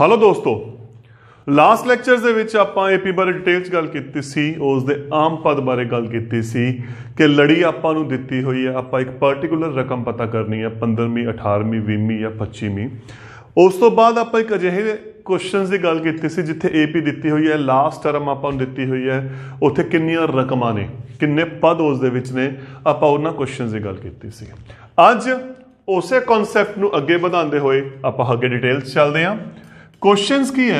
hello ਦੋਸਤੋ last lectures ਦੇ ਵਿੱਚ ਆਪਾਂ ਏਪੀ ਬਾਰੇ ਡਿਟੇਲਸ ਗੱਲ ਕੀਤੀ ਸੀ ਉਸ ਦੇ ਆਮ ਪਦ ਬਾਰੇ ਗੱਲ ਕੀਤੀ ਸੀ ਕਿ ਲੜੀ ਆਪਾਂ ਨੂੰ ਦਿੱਤੀ ਹੋਈ ਹੈ ਆਪਾਂ ਇੱਕ ਪਾਰਟਿਕੂਲਰ ਰਕਮ ਪਤਾ ਕਰਨੀ ਹੈ 15ਵੀਂ 18ਵੀਂ 20ਵੀਂ ਜਾਂ 25ਵੀਂ ਉਸ ਤੋਂ ਬਾਅਦ ਆਪਾਂ ਇੱਕ ਅਜਿਹੇ ਕੁਐਸਚਨਸ ਦੀ ਗੱਲ ਕੀਤੀ ਸੀ ਜਿੱਥੇ ਏਪੀ ਦਿੱਤੀ ਹੋਈ ਹੈ ਲਾਸਟ ਟਰਮ ਆਪਾਂ ਨੂੰ ਦਿੱਤੀ ਹੋਈ ਹੈ ਉੱਥੇ ਕਿੰਨੀਆਂ ਰਕਮਾਂ ਨੇ ਕਿੰਨੇ ਪਦ ਉਸ ਦੇ ਵਿੱਚ ਨੇ ਆਪਾਂ ਉਹਨਾਂ ਕੁਐਸਚਨਸ ਦੀ ਗੱਲ ਕੀਤੀ ਸੀ ਅੱਜ ਉਸੇ ਕਨਸੈਪਟ ਨੂੰ ਅੱਗੇ ਵਧਾਉਂਦੇ ਹੋਏ ਆਪਾਂ ਅੱਗੇ ਡਿਟੇਲਸ ਚੱਲਦੇ ਹਾਂ क्वेश्चंस की है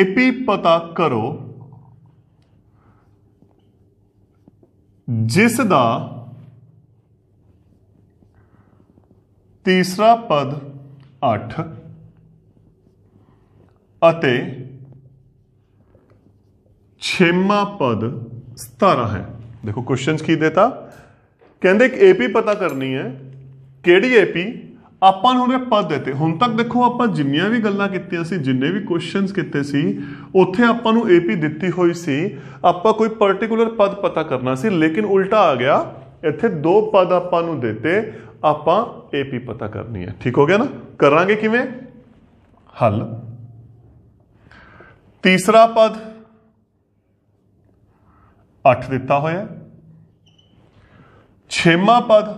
एपी पता करो जिसका तीसरा पद अठ अते छेमा पद सतारा है देखो क्वेश्चंस की देता केंद्र एपी पता करनी है केड़ी एपी ਆਪਾਂ ਨੂੰ ਉਹਦੇ ਪਦ ਦਿੱਤੇ ਹੁਣ ਤੱਕ ਦੇਖੋ ਆਪਾਂ ਜਿੰਨੀਆਂ ਵੀ ਗੱਲਾਂ ਕੀਤੀਆਂ ਸੀ ਜਿੰਨੇ ਵੀ ਕੁਐਸਚਨਸ ਕੀਤੇ ਸੀ ਉੱਥੇ ਆਪਾਂ ਨੂੰ ਏਪੀ ਦਿੱਤੀ ਹੋਈ ਸੀ ਆਪਾਂ ਕੋਈ ਪਾਰਟਿਕੂਲਰ ਪਦ ਪਤਾ ਕਰਨਾ ਸੀ ਲੇਕਿਨ ਉਲਟਾ ਆ ਗਿਆ ਇੱਥੇ ਦੋ ਪਦ ਆਪਾਂ ਨੂੰ ਦਿੱਤੇ ਆਪਾਂ ਏਪੀ ਪਤਾ ਕਰਨੀ ਹੈ ਠੀਕ ਹੋ ਗਿਆ ਨਾ ਕਰਾਂਗੇ ਕਿਵੇਂ ਹੱਲ ਤੀਸਰਾ ਪਦ 8 ਦਿੱਤਾ ਹੋਇਆ ਛੇਵਾਂ ਪਦ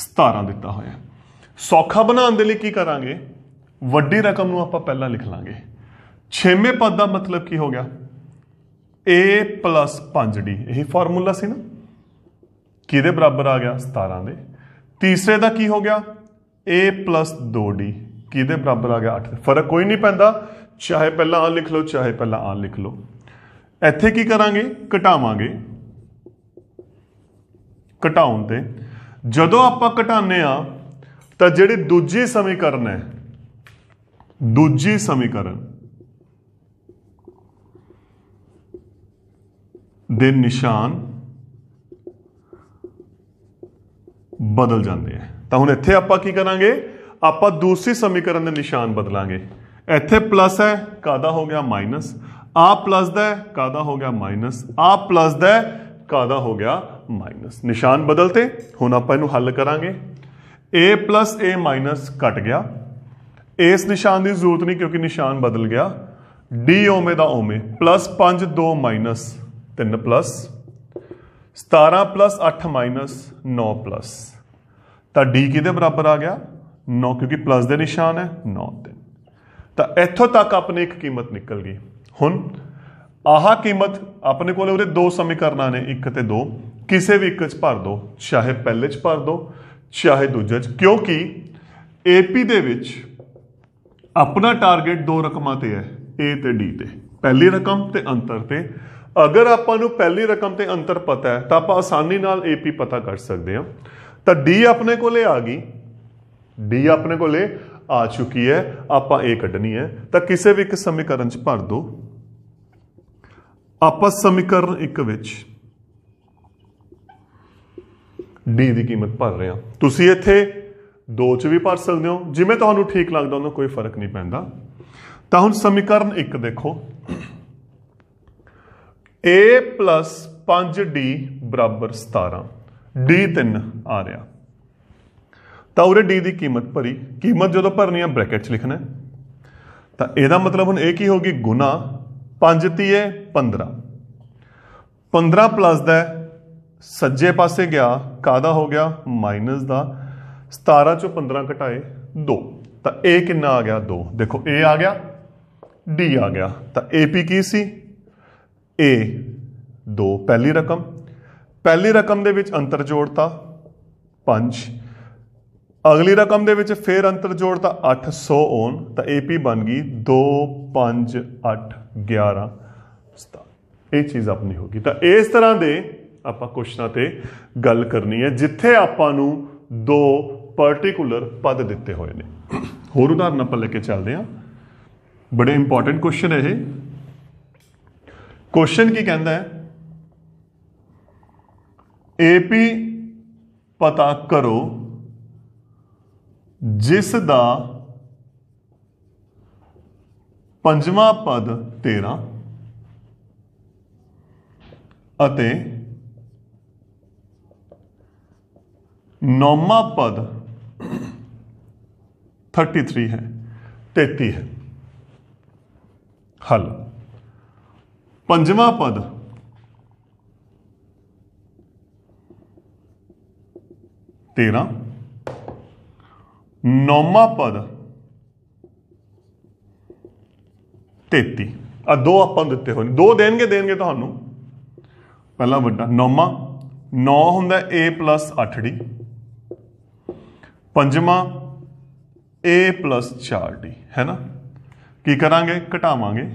17 ਦਿੱਤਾ ਹੋਇਆ ਸੌਖਾ ਬਣਾਉਣ ਦੇ ਲਈ ਕੀ ਕਰਾਂਗੇ ਵੱਡੀ ਰਕਮ ਨੂੰ ਆਪਾਂ ਪਹਿਲਾਂ ਲਿਖ ਲਾਂਗੇ ਛੇਵੇਂ ਪਦ ਦਾ ਮਤਲਬ ਕੀ ਹੋ ਗਿਆ a 5d ਇਹ ਫਾਰਮੂਲਾ ਸੀ ਨਾ ਕਿਹਦੇ ਬਰਾਬਰ ਆ ਗਿਆ 17 ਦੇ ਤੀਸਰੇ ਦਾ ਕੀ ਹੋ ਗਿਆ a 2d ਕਿਹਦੇ ਬਰਾਬਰ ਆ ਗਿਆ 8 ਫਰਕ ਕੋਈ ਨਹੀਂ ਪੈਂਦਾ ਚਾਹੇ ਪਹਿਲਾਂ ਆ ਲਿਖ ਲਓ ਚਾਹੇ ਪਹਿਲਾਂ ਆ ਲਿਖ ਲਓ ਇੱਥੇ ਕੀ ਕਰਾਂਗੇ ਘਟਾਵਾਂਗੇ ਘਟਾਉਣ ਤੇ ਜਦੋਂ ਆਪਾਂ ਘਟਾਉਨੇ ਆ ਤਾਂ ਜਿਹੜੇ ਦੂਜੀ ਸਮੀਕਰਨ ਹੈ ਦੂਜੀ ਸਮੀਕਰਨ ਦੇ ਨਿਸ਼ਾਨ ਬਦਲ ਜਾਂਦੇ ਆ ਤਾਂ ਹੁਣ ਇੱਥੇ ਆਪਾਂ ਕੀ ਕਰਾਂਗੇ ਆਪਾਂ ਦੂਸਰੀ ਸਮੀਕਰਨ ਦੇ ਨਿਸ਼ਾਨ ਬਦਲਾਂਗੇ ਇੱਥੇ ਪਲੱਸ ਹੈ ਕਾਦਾ ਹੋ ਗਿਆ ਮਾਈਨਸ ਆ ਪਲੱਸ ਦਾ ਹੈ ਕਾਦਾ ਹੋ ਗਿਆ ਮਾਈਨਸ ਆ ਪਲੱਸ ਦਾ ਹੈ ਕਾਦਾ ਹੋ ਗਿਆ ਮਾਈਨਸ ਨਿਸ਼ਾਨ ਬਦਲਤੇ ਹੁਣ ਆਪਾਂ ਇਹਨੂੰ ਹੱਲ ਕਰਾਂਗੇ a a ਮਾਈਨਸ ਘਟ ਗਿਆ ਇਸ ਨਿਸ਼ਾਨ ਦੀ ਜ਼ਰੂਰਤ ਨਹੀਂ ਕਿਉਂਕਿ ਨਿਸ਼ਾਨ ਬਦਲ ਗਿਆ d ਓਮੇ ਦਾ ਓਮੇ 5 2 minus 3 plus 17 plus 8 minus 9 plus ਤਾਂ d ਕਿਹਦੇ ਬਰਾਬਰ ਆ ਗਿਆ 9 ਕਿਉਂਕਿ ਪਲੱਸ ਦੇ ਨਿਸ਼ਾਨ ਹੈ 9 ਤੇ ਤਾਂ ਇੱਥੋਂ ਤੱਕ ਆਪਣੀ ਇੱਕ ਕੀਮਤ ਨਿਕਲ ਗਈ ਹੁਣ ਆਹ ਕੀਮਤ ਆਪਣੇ ਕੋਲੇ ਉਹਦੇ ਦੋ ਸਮੀਕਰਨਾਂ ਨੇ ਇੱਕ ਤੇ ਦੋ ਕਿਸੇ ਵੀ ਇੱਕ ਚ ਭਰ ਦੋ ਚਾਹੇ ਪਹਿਲੇ ਚ ਭਰ ਦੋ ਚਾਹੇ ਦੂਜੇ ਚ ਕਿਉਂਕਿ ਏਪੀ ਦੇ ਵਿੱਚ ਆਪਣਾ ਟਾਰਗੇਟ ਦੋ ਰਕਮਾਂ ਤੇ ਹੈ A ਤੇ D ਤੇ ਪਹਿਲੀ ਰਕਮ ਤੇ ਅੰਤਰ ਤੇ ਅਗਰ ਆਪਾਂ ਨੂੰ ਪਹਿਲੀ ਰਕਮ ਤੇ ਅੰਤਰ ਪਤਾ ਹੈ ਤਾਂ ਆਪਾਂ ਆਸਾਨੀ ਨਾਲ AP ਪਤਾ ਕਰ ਸਕਦੇ ਹਾਂ ਤਾਂ D ਆਪਣੇ ਕੋਲੇ ਆ ਗਈ D ਆਪਣੇ ਕੋਲੇ ਆ ਚੁੱਕੀ ਹੈ ਆਪਾਂ ਏ ਕੱਢਣੀ ਹੈ ਤਾਂ ਕਿਸੇ ਵੀ ਇੱਕ ਸਮੀਕਰਨ ਚ ਭਰ ਦੋ ਆਪਸ ਸਮੀਕਰਨ 1 ਵਿੱਚ d ਦੀ ਕੀਮਤ ਭਰ ਰਹੇ ਹਾਂ ਤੁਸੀਂ ਇੱਥੇ 2 ਚ ਵੀ ਭਰ ਸਕਦੇ ਹੋ ਜਿਵੇਂ ਤੁਹਾਨੂੰ ਠੀਕ ਲੱਗਦਾ ਉਹਨਾਂ ਕੋਈ ਫਰਕ ਨਹੀਂ ਪੈਂਦਾ ਤਾਂ ਹੁਣ ਸਮੀਕਰਨ 1 ਦੇਖੋ a 5d 17 d 3 ਆ ਰਿਹਾ ਤਾਂ ਉਰੇ d ਦੀ ਕੀਮਤ ਭਰੀ ਕੀਮਤ ਜਦੋਂ ਭਰਨੀ ਆ ਬ੍ਰੈਕਟ 'ਚ ਲਿਖਣਾ ਤਾਂ ਇਹਦਾ ਮਤਲਬ ਹੁਣ ਇਹ ਕੀ ਹੋਗੀ ਗੁਣਾ ਪੰਜ ਤੀਏ 15 15 ਪਲੱਸ ਦਾ ਸੱਜੇ ਪਾਸੇ ਗਿਆ ਕਾਦਾ ਹੋ ਗਿਆ ਮਾਈਨਸ ਦਾ 17 ਚੋਂ 15 ਘਟਾਏ 2 ਤਾਂ A ਕਿੰਨਾ ਆ ਗਿਆ 2 ਦੇਖੋ A ਆ ਗਿਆ D ਆ ਗਿਆ ਤਾਂ AP ਕੀ ਸੀ A 2 ਪਹਿਲੀ ਰਕਮ ਪਹਿਲੀ ਰਕਮ ਦੇ ਵਿੱਚ ਅੰਤਰ ਜੋੜਤਾ 5 ਅਗਲੀ ਰਕਮ ਦੇ ਵਿੱਚ ਫੇਰ ਅੰਤਰ ਜੋੜ ਤਾਂ 800 ਓਨ ਤਾਂ AP ਬਣ ਗਈ 2 5 8 11 ਇਹ ਚੀਜ਼ ਆਪਣੀ ਹੋ ਗਈ ਤਾਂ ਇਸ ਤਰ੍ਹਾਂ ਦੇ ਆਪਾਂ ਕੁਸ਼ਨਾ ਤੇ ਗੱਲ ਕਰਨੀ ਹੈ ਜਿੱਥੇ ਆਪਾਂ ਨੂੰ ਦੋ ਪਾਰਟਿਕੂਲਰ ਪਦ ਦਿੱਤੇ ਹੋਏ ਨੇ ਹੋਰ ਉਦਾਹਰਨ ਆਪਾਂ ਲੈ ਕੇ ਚੱਲਦੇ ਹਾਂ ਬੜੇ ਇੰਪੋਰਟੈਂਟ ਕੁਸ਼ਨ ਹੈ ਇਹ ਕੁਸ਼ਨ ਕੀ ਕਹਿੰਦਾ ਹੈ AP ਪਤਾ ਕਰੋ ਜਿਸ ਦਾ ਪੰਜਵਾਂ ਪਦ 13 ਅਤੇ ਨੌਵਾਂ ਪਦ 33 ਹੈ 33 ਹੈ ਹਲ ਪੰਜਵਾਂ ਪਦ ਤੇਰਾ ਨੌਵਾਂ ਪਦ 33 ਆ ਦੋ ਆਪਾਂ ਦਿੱਤੇ ਹੋਏ ਦੋ ਦੇਣਗੇ ਦੇਣਗੇ ਤੁਹਾਨੂੰ ਪਹਿਲਾ ਵੱਡਾ ਨੌਵਾਂ 9 ਹੁੰਦਾ a 8d ਪੰਜਵਾਂ a 4d ਹੈ ਨਾ ਕੀ ਕਰਾਂਗੇ ਘਟਾਵਾਂਗੇ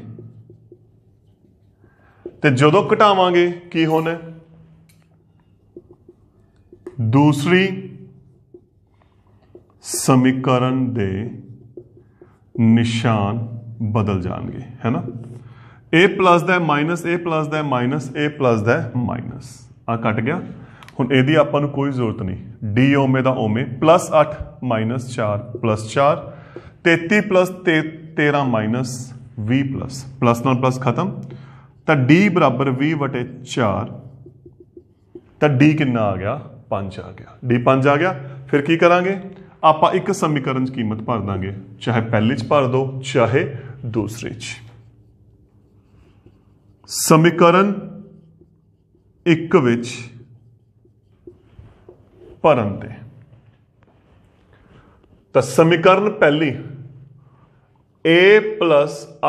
ਤੇ ਜਦੋਂ ਘਟਾਵਾਂਗੇ ਕੀ ਹੋਣਾ ਦੂਸਰੀ ਸਮੀਕਰਨ ਦੇ ਨਿਸ਼ਾਨ ਬਦਲ ਜਾਣਗੇ ਹੈਨਾ a+ ਦਾ ਮਾਈਨਸ a+ ਦਾ ਮਾਈਨਸ a+ ਦਾ ਮਾਈਨਸ ਆ ਕੱਟ ਗਿਆ ਹੁਣ ਇਹਦੀ ਆਪਾਂ ਨੂੰ ਕੋਈ ਜ਼ਰੂਰਤ ਨਹੀਂ d ਓਮੇ ਦਾ ਓਮੇ +8 4 4 33 13 20 ਪਲੱਸ ਨਾਲ ਪਲੱਸ ਖਤਮ ਤਾਂ d 20 4 ਤਾਂ d ਕਿੰਨਾ ਆ ਗਿਆ 5 ਆ ਗਿਆ d 5 ਆ ਗਿਆ ਫਿਰ ਕੀ ਕਰਾਂਗੇ ਆਪਾਂ ਇੱਕ ਸਮੀਕਰਨ 'ਚ ਕੀਮਤ ਭਰ ਦਾਂਗੇ ਚਾਹੇ ਪਹਿਲੇ 'ਚ ਭਰ ਦੋ ਚਾਹੇ ਦੂਸਰੇ 'ਚ ਸਮੀਕਰਨ 1 ਵਿੱਚ ਭਰਨ ਤੇ ਤਾਂ ਸਮੀਕਰਨ ਪਹਿਲੀ a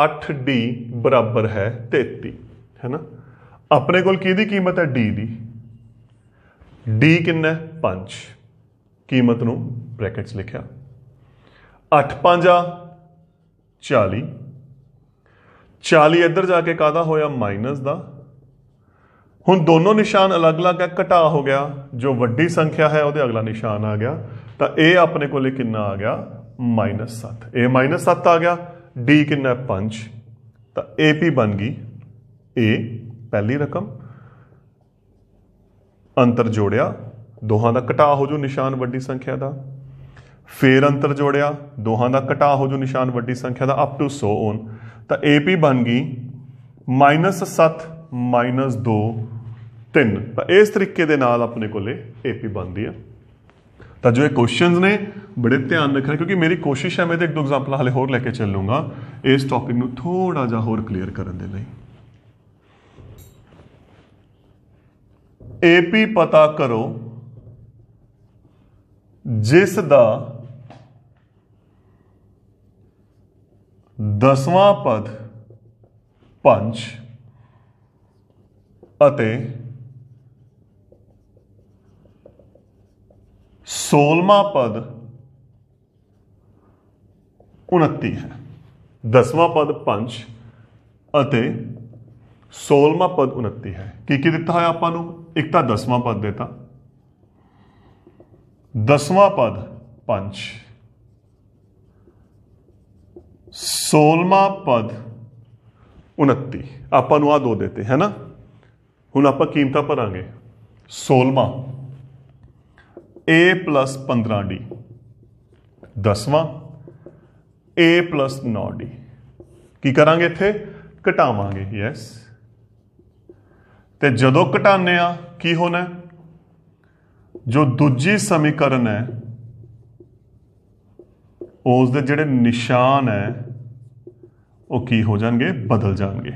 8d ਬਰਾਬਰ ਹੈ 33 ਹੈ ਨਾ ਆਪਣੇ ਕੋਲ ਕਿਹਦੀ ਕੀਮਤ ਹੈ d ਦੀ d ਕਿੰਨਾ ਹੈ 5 ਕੀਮਤ ਨੂੰ ਬ੍ਰੈਕਟਸ ਲਿਖਿਆ 8 5 40 40 ਇੱਧਰ ਜਾ ਕੇ ਕਾਦਾ ਹੋਇਆ ਮਾਈਨਸ ਦਾ ਹੁਣ ਦੋਨੋਂ ਨਿਸ਼ਾਨ ਅਲੱਗ-ਅਲੱਗ ਹੈ ਘਟਾ ਹੋ ਗਿਆ ਜੋ ਵੱਡੀ ਸੰਖਿਆ ਹੈ ਉਹਦੇ ਅਗਲਾ ਨਿਸ਼ਾਨ ਆ ਗਿਆ ਤਾਂ ਇਹ ਆਪਣੇ ਕੋਲੇ ਕਿੰਨਾ ਆ ਗਿਆ -7 ਇਹ -7 ਆ ਗਿਆ d ਕਿੰਨਾ ਹੈ 5 ਤਾਂ AP ਬਣ ਗਈ A ਪਹਿਲੀ ਰਕਮ ਅੰਤਰ ਜੋੜਿਆ ਦੋਹਾਂ ਦਾ ਘਟਾ ਹੋ ਜੋ ਨਿਸ਼ਾਨ ਵੱਡੀ ਸੰਖਿਆ ਦਾ ਫੇਰ ਅੰਤਰ ਜੋੜਿਆ ਦੋਹਾਂ ਦਾ ਘਟਾ ਹੋ ਜੋ ਨਿਸ਼ਾਨ ਵੱਡੀ ਸੰਖਿਆ ਦਾ ਅਪ ਟੂ ਸੋ ਔਨ ਤਾਂ AP ਬਣ ਗਈ -7 -2 3 ਤਾਂ ਇਸ ਤਰੀਕੇ ਦੇ ਨਾਲ ਆਪਣੇ ਕੋਲੇ AP ਬਣਦੀ ਆ ਤਾਂ ਜੋ ਇਹ ਕੁਐਸਚਨਸ ਨੇ ਬੜੇ ਧਿਆਨ ਰੱਖਣਾ ਕਿਉਂਕਿ ਮੇਰੀ ਕੋਸ਼ਿਸ਼ ਹੈ ਮੈਂ ਤੇ ਇੱਕ ਦੋ ਐਗਜ਼ਾਮਪਲ ਹਾਲੇ ਹੋਰ ਲੈ ਕੇ ਚੱਲੂੰਗਾ ਇਸ ਟੌਪਿਕ ਨੂੰ ਥੋੜਾ ਜਿਹਾ ਹੋਰ ਕਲੀਅਰ ਕਰਨ ਦੇ ਲਈ AP ਪਤਾ ਕਰੋ ਜਿਸ ਦਾ ਦਸਵਾਂ ਪਦ ਪੰਜ ਅਤੇ 16ਵਾਂ ਪਦ 29 ਹੈ 10ਵਾਂ ਪਦ 5 ਅਤੇ 16ਵਾਂ ਪਦ 29 ਹੈ ਕੀ ਕੀ ਦਿੱਤਾ ਹੋਇਆ ਆਪਾਂ ਨੂੰ ਇੱਕ ਤਾਂ 10ਵਾਂ ਪਦ ਦਿੱਤਾ ਦਸਵਾਂ ਪਦ ਪੰਜ ਸੋਲਵਾਂ ਪਦ 29 ਆਪਾਂ ਨੂੰ ਆ ਦੋ ਦਿੱਤੇ ਹੈ ਨਾ ਹੁਣ ਆਪਾਂ ਕੀਮਤਾਂ ਭਰਾਂਗੇ ਸੋਲਵਾਂ a 15d ਦਸਵਾਂ a 9d ਕੀ ਕਰਾਂਗੇ ਇੱਥੇ ਘਟਾਵਾਂਗੇ ਯੈਸ ਤੇ ਜਦੋਂ ਘਟਾਉਂਦੇ ਆ ਕੀ ਹੋਣਾ ਜੋ ਦੂਜੀ ਸਮੀਕਰਨ ਹੈ ਉਸ ਦੇ ਜਿਹੜੇ ਨਿਸ਼ਾਨ ਹੈ ਉਹ ਕੀ ਹੋ ਜਾਣਗੇ ਬਦਲ ਜਾਣਗੇ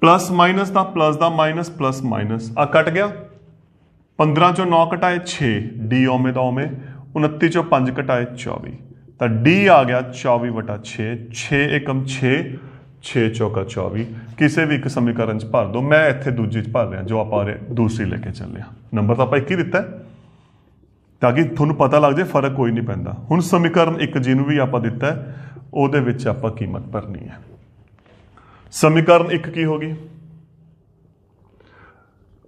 ਪਲੱਸ ਮਾਈਨਸ ਦਾ ਪਲੱਸ ਦਾ ਮਾਈਨਸ ਪਲੱਸ ਮਾਈਨਸ ਆ ਕੱਟ ਗਿਆ 15 ਚੋਂ 9 ਘਟਾਏ 6 ਡੀ ਓਮੇ ਦਾ ਓਮੇ 29 ਚੋਂ 5 ਘਟਾਏ 24 ਤਾਂ ਡੀ ਆ ਗਿਆ 24 6 6 6 6 ਚੌਕਾ 24 ਕਿਸੇ ਵੀ ਇੱਕ ਸਮੀਕਰਨ ਚ ਭਰ ਦੋ ਮੈਂ ਇੱਥੇ ਦੂਜੀ ਚ ਭਰ ਰਿਹਾ ਜੋ ਆਪਾਂ ਦੂਸਰੀ ਲੈ ਕੇ ਚੱਲੇ ਆ ਨੰਬਰ ਤਾਂ ਆਪਾਂ ਇੱਕ ਹੀ ਦਿੱਤਾ ਤਾਂ ਕਿ ਤੁਹਾਨੂੰ ਪਤਾ ਲੱਗ ਜਾਏ ਫਰਕ ਕੋਈ ਨਹੀਂ ਪੈਂਦਾ ਹੁਣ ਸਮੀਕਰਨ ਇੱਕ ਜਿਹਨੂੰ ਵੀ ਆਪਾਂ ਦਿੱਤਾ ਉਹਦੇ ਵਿੱਚ ਆਪਾਂ ਕੀਮਤ ਭਰਨੀ ਹੈ ਸਮੀਕਰਨ ਇੱਕ ਕੀ ਹੋਗੀ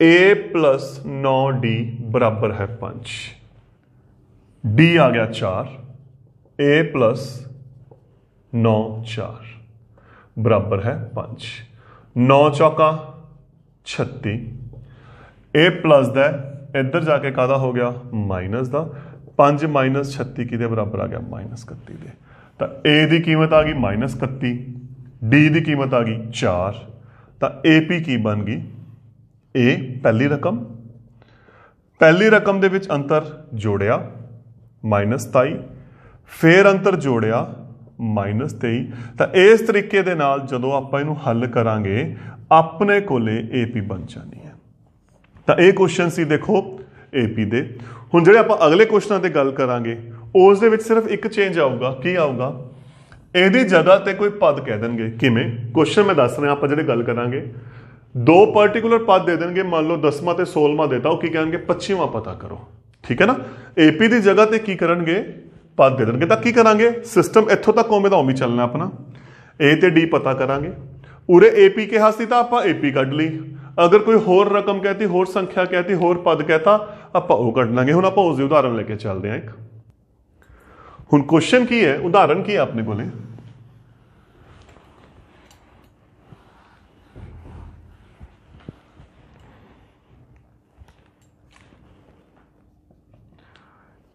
a 9d ਬਰਾਬਰ ਹੈ 5 d ਆ ਗਿਆ 4 a 9 4 बराबर है पांच नौ चौका छत्ती ए प्लस द इधर जाके कहदा हो गया माइनस द पांच माइनस छत्ती कि बराबर आ गया माइनस कत्ती दे ए की कीमत आ गई माइनस कत्ती डी की कीमत आ गई चार तो ए पी की बन गई ए पहली रकम पहली रकम के अंतर जोड़िया माइनस सताई फिर अंतर जोड़िया -23 ਤਾਂ ਇਸ ਤਰੀਕੇ ਦੇ ਨਾਲ ਜਦੋਂ ਆਪਾਂ ਇਹਨੂੰ ਹੱਲ ਕਰਾਂਗੇ ਆਪਣੇ ਕੋਲੇ AP ਬਣ ਜਾਣੀ ਹੈ ਤਾਂ ਇਹ ਕੁਐਸਚਨ ਸੀ ਦੇਖੋ AP ਦੇ ਹੁਣ ਜਿਹੜੇ ਆਪਾਂ ਅਗਲੇ ਕੁਐਸਚਨਾਂ ਤੇ ਗੱਲ ਕਰਾਂਗੇ ਉਸ ਦੇ ਵਿੱਚ ਸਿਰਫ ਇੱਕ ਚੇਂਜ ਆਊਗਾ ਕੀ ਆਊਗਾ ਇਹਦੀ ਜਗ੍ਹਾ ਤੇ ਕੋਈ ਪਦ ਕਹਿ ਦੇਣਗੇ ਕਿਵੇਂ ਕੁਐਸਚਨ ਮੈਂ ਦੱਸ ਰਿਹਾ ਆਪਾਂ ਜਿਹੜੇ ਗੱਲ ਕਰਾਂਗੇ ਦੋ ਪਾਰਟਿਕੂਲਰ ਪਦ ਦੇ ਦੇਣਗੇ ਮੰਨ ਲਓ 10ਵਾਂ ਤੇ 16ਵਾਂ ਦੇਤਾ ਉਹ ਕੀ ਕਹਿਣਗੇ 25ਵਾਂ ਪਤਾ ਕਰੋ ਠੀਕ ਹੈ ਨਾ AP ਦੀ ਜਗ੍ਹਾ ਤੇ ਕੀ ਕਰਨਗੇ ਪਾ ਦੇ ਦੇਣਗੇ ਤਾਂ ਕੀ ਕਰਾਂਗੇ ਸਿਸਟਮ ਇੱਥੋਂ ਤੱਕ ਉਵੇਂ ਦਾ ਉਵੇਂ ਚੱਲਣਾ ਆਪਣਾ A ਤੇ D ਪਤਾ ਕਰਾਂਗੇ ਉਰੇ AP ਕਿਹਾ ਸੀ ਤਾਂ ਆਪਾਂ AP ਕੱਢ ਲਈ ਅਗਰ ਕੋਈ ਹੋਰ ਰਕਮ ਕਹਤੀ ਹੋਰ ਸੰਖਿਆ ਕਹਤੀ ਹੋਰ ਪਦ ਕਹਤਾ ਆਪਾਂ ਉਹ ਕੱਢ ਲਾਂਗੇ ਹੁਣ ਆਪਾਂ ਉਸ ਦੇ ਉਦਾਹਰਨ ਲੈ ਕੇ ਚੱਲਦੇ ਆ ਇੱਕ ਹੁਣ ਕੁਐਸਚਨ ਕੀ ਹੈ ਉਦਾਹਰਨ ਕੀ ਹੈ ਆਪਣੇ ਕੋਲੇ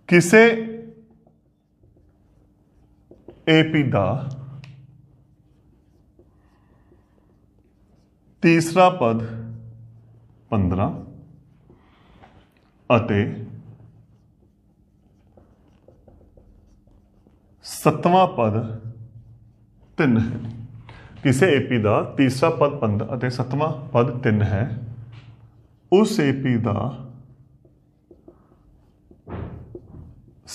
ਕਿਸੇ AP ਦਾ ਤੀਸਰਾ ਪਦ 15 ਅਤੇ ਸਤਵਾਂ ਪਦ 3 ਕਿਸੇ AP ਦਾ ਤੀਸਰਾ ਪਦ 15 ਅਤੇ ਸਤਵਾਂ ਪਦ 3 ਹੈ ਉਸ AP ਦਾ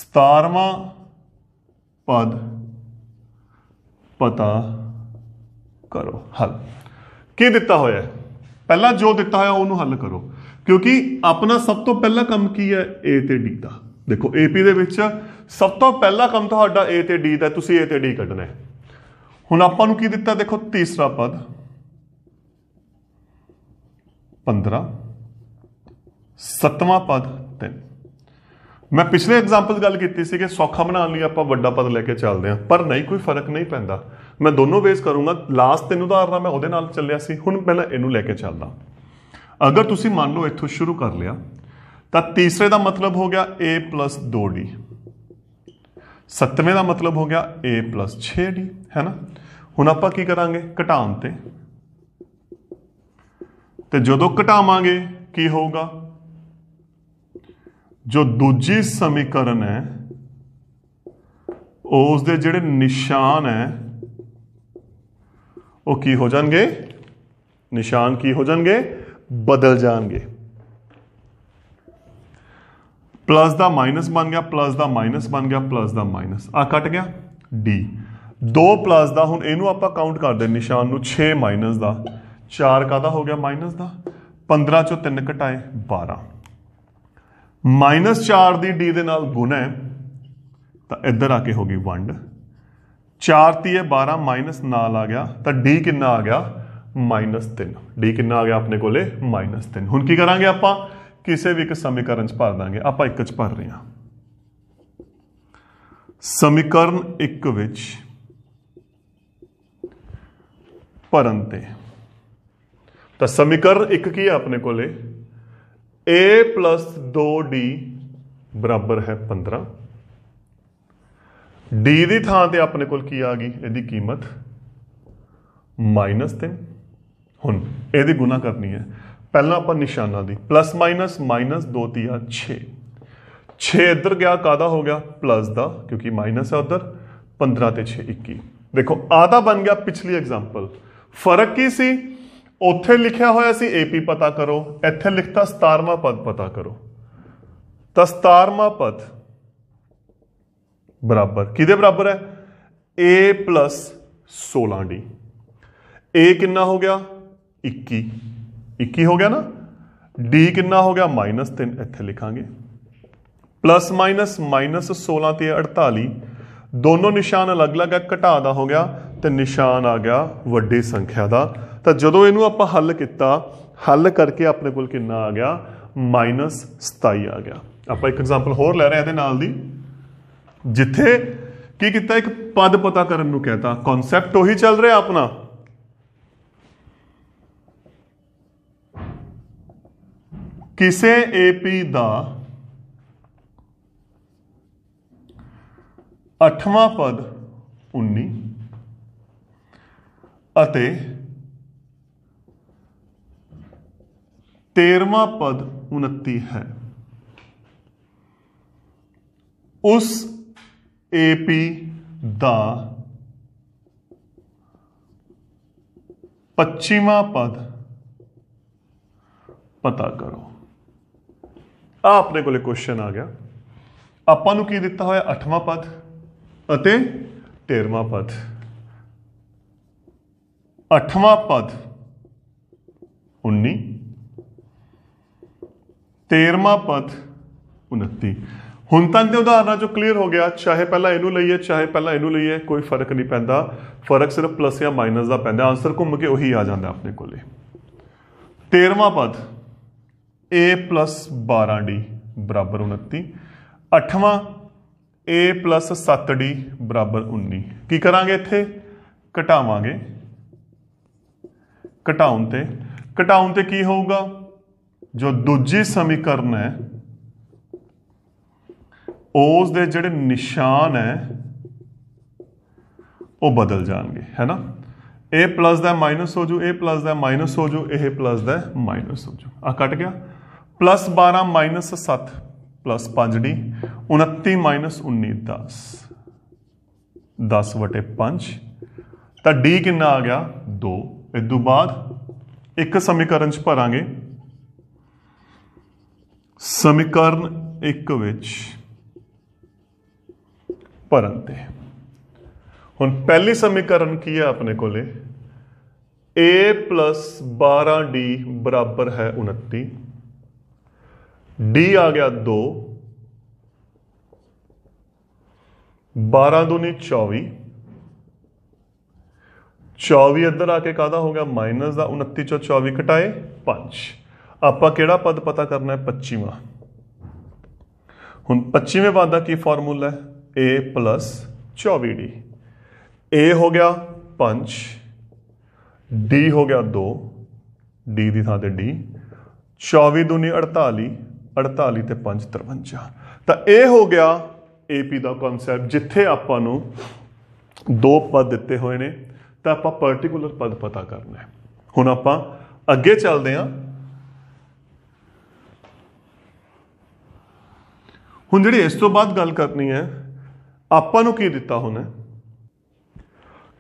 17ਵਾਂ ਪਦ ਪਤਾ ਕਰੋ ਹੱਲ ਕੀ ਦਿੱਤਾ ਹੋਇਆ ਹੈ ਪਹਿਲਾਂ ਜੋ ਦਿੱਤਾ ਹੋਇਆ ਉਹਨੂੰ ਹੱਲ ਕਰੋ ਕਿਉਂਕਿ ਆਪਣਾ ਸਭ ਤੋਂ ਪਹਿਲਾ ਕੰਮ ਕੀ ਹੈ A ਤੇ D ਦਾ ਦੇਖੋ AP ਦੇ ਵਿੱਚ ਸਭ ਤੋਂ ਪਹਿਲਾ ਕੰਮ ਤੁਹਾਡਾ A ਤੇ D ਦਾ ਤੁਸੀਂ A ਤੇ D ਕੱਢਣਾ ਹੈ ਹੁਣ ਆਪਾਂ ਨੂੰ ਕੀ ਦਿੱਤਾ ਦੇਖੋ ਤੀਸਰਾ ਪਦ 15 ਸੱਤਵਾਂ ਪਦ 3 ਮੈਂ ਪਿਛਲੇ ਐਗਜ਼ਾਮਪਲ ਗੱਲ ਕੀਤੀ ਸੀ ਕਿ ਸੌਖਾ ਬਣਾਉਣ ਲਈ ਆਪਾਂ ਵੱਡਾ ਪਦ ਲੈ ਕੇ ਚੱਲਦੇ ਆ ਪਰ ਨਹੀਂ ਕੋਈ ਫਰਕ ਨਹੀਂ ਪੈਂਦਾ ਮੈਂ ਦੋਨੋਂ ਵੇਸ ਕਰੂੰਗਾ ਲਾਸਟ ਤਿੰਨ ਉਦਾਹਰਨਾਂ ਮੈਂ ਉਹਦੇ ਨਾਲ ਚੱਲਿਆ ਸੀ ਹੁਣ ਪਹਿਲਾਂ ਇਹਨੂੰ ਲੈ ਕੇ ਚੱਲਦਾ ਅਗਰ ਤੁਸੀਂ ਮੰਨ ਲਓ ਇੱਥੋਂ ਸ਼ੁਰੂ ਕਰ ਲਿਆ ਤਾਂ ਤੀਸਰੇ ਦਾ ਮਤਲਬ ਹੋ ਗਿਆ a 2d ਸੱਤਵੇਂ ਦਾ ਮਤਲਬ ਹੋ ਗਿਆ a 6d ਹੈ ਨਾ ਹੁਣ ਆਪਾਂ ਕੀ ਕਰਾਂਗੇ ਘਟਾਉਣ ਤੇ ਤੇ ਜਦੋਂ ਘਟਾਵਾਂਗੇ ਕੀ ਹੋਊਗਾ ਜੋ ਦੂਜੀ ਸਮੀਕਰਨ ਹੈ ਉਸ ਦੇ ਜਿਹੜੇ ਨਿਸ਼ਾਨ ਹੈ ਉਹ ਕੀ ਹੋ ਜਾਣਗੇ ਨਿਸ਼ਾਨ ਕੀ ਹੋ ਜਾਣਗੇ ਬਦਲ ਜਾਣਗੇ ਪਲੱਸ ਦਾ ਮਾਈਨਸ ਬਣ ਗਿਆ ਪਲੱਸ ਦਾ ਮਾਈਨਸ ਬਣ ਗਿਆ ਪਲੱਸ ਦਾ ਮਾਈਨਸ ਆ ਕੱਟ ਗਿਆ ਡੀ 2 ਪਲੱਸ ਦਾ ਹੁਣ ਇਹਨੂੰ ਆਪਾਂ ਕਾਊਂਟ ਕਰਦੇ ਨਿਸ਼ਾਨ ਨੂੰ 6 ਮਾਈਨਸ ਦਾ 4 ਕਾਦਾ ਹੋ ਗਿਆ ਮਾਈਨਸ ਦਾ 15 ਚੋਂ 3 ਘਟਾਏ 12 -4 ਦੀ d ਦੇ ਨਾਲ ਗੁਣਾ ਹੈ ਤਾਂ ਇੱਧਰ ਆ ਕੇ ਹੋ ਗਈ ਵੰਡ 4 ਤੀਏ 12 ਮਾਈਨਸ ਨਾਲ ਆ ਗਿਆ ਤਾਂ d ਕਿੰਨਾ ਆ ਗਿਆ -3 d ਕਿੰਨਾ ਆ ਗਿਆ ਆਪਣੇ ਕੋਲੇ -3 ਹੁਣ ਕੀ ਕਰਾਂਗੇ ਆਪਾਂ ਕਿਸੇ ਵੀ ਇੱਕ ਸਮੀਕਰਨ ਚ ਭਰ ਦਾਂਗੇ ਆਪਾਂ ਇੱਕ ਚ ਭਰ ਰਹੇ ਹਾਂ ਸਮੀਕਰਨ 1 ਵਿੱਚ ਭਰਨ ਤੇ ਤਾਂ ਸਮੀਕਰਨ 1 ਕੀ ਹੈ ਆਪਣੇ ਕੋਲੇ a 2d ਬਰਾਬਰ ਹੈ 15 d ਦੀ ਥਾਂ ਤੇ ਆਪਣੇ ਕੋਲ ਕੀ ਆ ਗਈ ਇਹਦੀ ਕੀਮਤ -3 ਹੁਣ ਇਹਦੀ ਗੁਣਾ ਕਰਨੀ ਹੈ ਪਹਿਲਾਂ ਆਪਾਂ ਨਿਸ਼ਾਨਾ ਦੀ ਪਲੱਸ ਮਾਈਨਸ ਮਾਈਨਸ 2 3 6 6 ਇੱਧਰ ਗਿਆ ਕਾਦਾ ਹੋ ਗਿਆ ਪਲੱਸ ਦਾ ਕਿਉਂਕਿ ਮਾਈਨਸ ਹੈ ਉਧਰ 15 ਤੇ 6 21 ਦੇਖੋ ਆਦਾ ਬਣ ਗਿਆ ਪਿਛਲੀ ਐਗਜ਼ਾਮਪਲ ਫਰਕ ਕੀ ਸੀ ਉੱਥੇ ਲਿਖਿਆ ਹੋਇਆ ਸੀ ਏਪੀ ਪਤਾ ਕਰੋ ਇੱਥੇ ਲਿਖਤਾ 17ਵਾਂ ਪਦ ਪਤਾ ਕਰੋ ਤਾਂ 17ਵਾਂ ਪਦ ਬਰਾਬਰ ਕਿਹਦੇ ਬਰਾਬਰ ਹੈ a 16d a ਕਿੰਨਾ ਹੋ ਗਿਆ 21 21 ਹੋ ਗਿਆ ਨਾ d ਕਿੰਨਾ ਹੋ ਗਿਆ -3 ਇੱਥੇ ਲਿਖਾਂਗੇ ਪਲੱਸ ਮਾਈਨਸ ਮਾਈਨਸ 16 ਤੇ 48 ਦੋਨੋਂ ਨਿਸ਼ਾਨ ਅਲੱਗ-ਅਲੱਗ ਘਟਾ ਦਾ ਹੋ ਗਿਆ ਤੇ ਨਿਸ਼ਾਨ ਆ ਗਿਆ ਵੱਡੀ ਸੰਖਿਆ ਦਾ ਤਾਂ ਜਦੋਂ ਇਹਨੂੰ ਆਪਾਂ ਹੱਲ ਕੀਤਾ ਹੱਲ ਕਰਕੇ ਆਪਣੇ ਕੋਲ ਕਿੰਨਾ ਆ ਗਿਆ -27 ਆ ਗਿਆ ਆਪਾਂ ਇੱਕ ਐਗਜ਼ਾਮਪਲ ਹੋਰ ਲੈ ਰਹੇ ਆ ਇਹਦੇ ਨਾਲ ਦੀ ਜਿੱਥੇ ਕੀ ਕੀਤਾ ਇੱਕ ਪਦ ਪਤਾ ਕਰਨ ਨੂੰ ਕਹਤਾ ਕਨਸੈਪਟ ਉਹੀ ਚੱਲ ਰਿਹਾ ਆਪਣਾ ਕਿਸੇ ਏਪੀ ਦਾ 8ਵਾਂ ਪਦ 19 ਅਤੇ तेरवा पद उनती है उस एपी द पच्चीवा पद पता करो आपने को क्वेश्चन आ गया अपन की दिता हुआ अठवा पद तेरवा पद अठवा पद उन्नीस 13ਵਾਂ ਪਦ 29 ਹੁਣ ਤੱਕ ਦੇ ਉਦਾਹਰਨਾਂ ਚੋਂ ਕਲੀਅਰ ਹੋ ਗਿਆ ਚਾਹੇ ਪਹਿਲਾਂ ਇਹਨੂੰ ਲਈਏ ਚਾਹੇ ਪਹਿਲਾਂ ਇਹਨੂੰ ਲਈਏ ਕੋਈ ਫਰਕ ਨਹੀਂ ਪੈਂਦਾ ਫਰਕ ਸਿਰਫ ਪਲੱਸ ਜਾਂ ਮਾਈਨਸ ਦਾ ਪੈਂਦਾ ਆਨਸਰ ਘੁੰਮ ਕੇ ਉਹੀ ਆ ਜਾਂਦਾ ਆਪਣੇ ਕੋਲੇ 13ਵਾਂ ਪਦ a 12d 29 8ਵਾਂ a 7d 19 ਕੀ ਕਰਾਂਗੇ ਇੱਥੇ ਘਟਾਵਾਂਗੇ ਘਟਾਉਣ ਤੇ ਘਟਾਉਣ ਤੇ ਕੀ ਹੋਊਗਾ ਜੋ ਦੂਜੀ ਸਮੀਕਰਨ ਹੈ ਉਸ ਦੇ ਜਿਹੜੇ ਨਿਸ਼ਾਨ ਹੈ ਉਹ ਬਦਲ ਜਾਣਗੇ ਹੈਨਾ a ਪਲੱਸ ਦਾ ਮਾਈਨਸ ਹੋ ਜੂ a ਪਲੱਸ ਦਾ ਮਾਈਨਸ ਹੋ ਜੂ ਇਹ ਪਲੱਸ ਦਾ ਮਾਈਨਸ ਹੋ ਜੂ ਆ ਕੱਟ ਗਿਆ ਪਲੱਸ 12 ਮਾਈਨਸ 7 ਪਲੱਸ 5 29 ਮਾਈਨਸ 19 10 10 5 ਤਾਂ d ਕਿੰਨਾ ਆ ਗਿਆ 2 ਇਸ ਤੋਂ ਬਾਅਦ ਇੱਕ ਸਮੀਕਰਨ ਚ ਭਰਾਂਗੇ समीकरण एक परंत हम पहली समीकरण की है अपने को ए प्लस बारह डी बराबर है उन्ती डी आ गया दो बारह दूनी चौबी चौबी इधर आके कादा हो गया माइनस का उन्ती चौ चौबी घटाए पांच ਆਪਾਂ ਕਿਹੜਾ ਪਦ ਪਤਾ ਕਰਨਾ ਹੈ 25ਵਾਂ ਹੁਣ 25ਵੇਂ ਪਦ ਦਾ ਕੀ ਫਾਰਮੂਲਾ ਹੈ a 24d a ਹੋ ਗਿਆ 5 d ਹੋ ਗਿਆ 2 d ਦੀ ਥਾਂ ਤੇ d 24 ਦੂਨੀ 48 48 ਤੇ 5 53 ਤਾਂ ਇਹ ਹੋ ਗਿਆ AP ਦਾ ਕਨਸੈਪਟ ਜਿੱਥੇ ਆਪਾਂ ਨੂੰ ਦੋ ਪਦ ਦਿੱਤੇ ਹੋਏ ਨੇ ਤਾਂ ਆਪਾਂ ਪਾਰਟਿਕੂਲਰ ਪਦ ਪਤਾ ਕਰਨਾ ਹੈ ਹੁਣ ਆਪਾਂ ਅੱਗੇ ਚੱਲਦੇ ਹਾਂ ਹੁਣ ਜਿਹੜੀ ਇਸ ਤੋਂ ਬਾਅਦ ਗੱਲ ਕਰਨੀ ਹੈ ਆਪਾਂ ਨੂੰ ਕੀ ਦਿੱਤਾ ਹੁਣ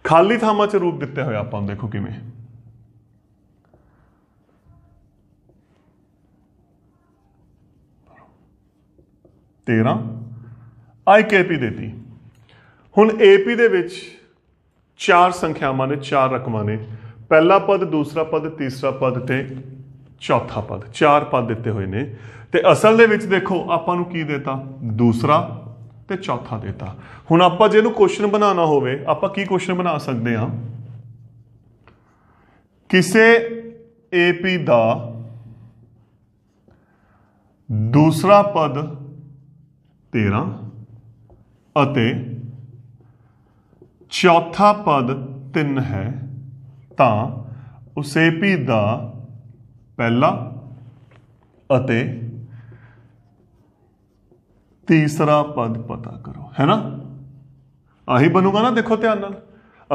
ਖਾਲੀ ਥਾਵਾਂ 'ਚ ਰੂਪ ਦਿੱਤੇ ਹੋਏ ਆਪਾਂ ਨੂੰ ਦੇਖੋ ਕਿਵੇਂ ਤੇਰਾ ਆਈਕੇਪੀ ਦਿੱਤੀ ਹੁਣ ਏਪੀ ਦੇ ਵਿੱਚ ਚਾਰ ਸੰਖਿਆਵਾਂ ਨੇ ਚਾਰ ਰਕਮਾਂ ਨੇ ਪਹਿਲਾ ਪਦ ਦੂਸਰਾ ਪਦ ਤੀਸਰਾ ਪਦ ਤੇ ਚੌਥਾ ਪਦ ਚਾਰ ਪਦ ਦਿੱਤੇ ਹੋਏ ਨੇ ਤੇ ਅਸਲ ਦੇ ਵਿੱਚ ਦੇਖੋ ਆਪਾਂ ਨੂੰ ਕੀ ਦਿੱਤਾ ਦੂਸਰਾ ਤੇ ਚੌਥਾ ਦਿੱਤਾ ਹੁਣ ਆਪਾਂ ਜੇ ਇਹਨੂੰ ਕੁਐਸਚਨ ਬਣਾਉਣਾ ਹੋਵੇ ਆਪਾਂ ਕੀ ਕੁਐਸਚਨ ਬਣਾ ਸਕਦੇ ਹਾਂ ਕਿਸੇ ਏਪੀ ਦਾ ਦੂਸਰਾ ਪਦ 13 ਅਤੇ ਚੌਥਾ ਪਦ 3 ਹੈ ਤਾਂ ਉਸ ਏਪੀ ਦਾ ਪਹਿਲਾ ਅਤੇ ਤੀਸਰਾ ਪਦ ਪਤਾ ਕਰੋ ਹੈਨਾ ਆਹੀ ਬਣੂਗਾ ਨਾ ਦੇਖੋ ਧਿਆਨ ਨਾਲ